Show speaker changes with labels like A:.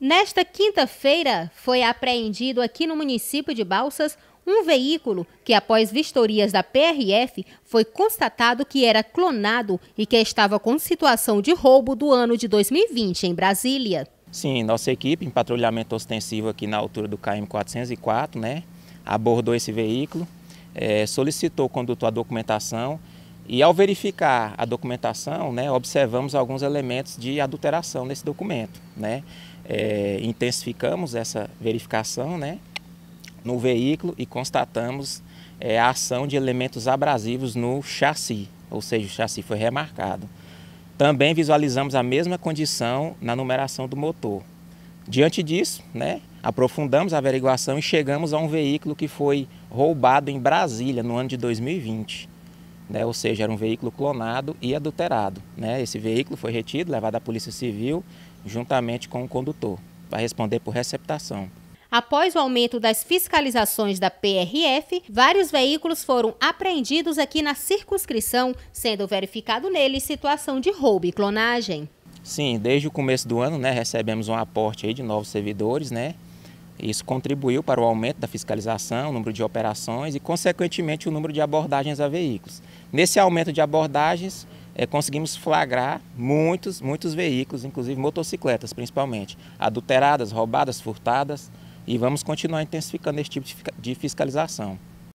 A: Nesta quinta-feira, foi apreendido aqui no município de Balsas um veículo que, após vistorias da PRF, foi constatado que era clonado e que estava com situação de roubo do ano de 2020 em Brasília.
B: Sim, nossa equipe em patrulhamento ostensivo aqui na altura do KM 404, né, abordou esse veículo, é, solicitou o condutor a documentação e ao verificar a documentação, né, observamos alguns elementos de adulteração nesse documento, né? é, intensificamos essa verificação né, no veículo e constatamos é, a ação de elementos abrasivos no chassi, ou seja, o chassi foi remarcado. Também visualizamos a mesma condição na numeração do motor. Diante disso, né, aprofundamos a averiguação e chegamos a um veículo que foi roubado em Brasília no ano de 2020 né? ou seja, era um veículo clonado e adulterado. Né? Esse veículo foi retido, levado à Polícia Civil, juntamente com o condutor. para responder por receptação.
A: Após o aumento das fiscalizações da PRF, vários veículos foram apreendidos aqui na circunscrição, sendo verificado neles situação de roubo e clonagem.
B: Sim, desde o começo do ano, né, recebemos um aporte aí de novos servidores, né, isso contribuiu para o aumento da fiscalização, o número de operações e, consequentemente, o número de abordagens a veículos. Nesse aumento de abordagens, é, conseguimos flagrar muitos, muitos veículos, inclusive motocicletas principalmente, adulteradas, roubadas, furtadas, e vamos continuar intensificando esse tipo de fiscalização.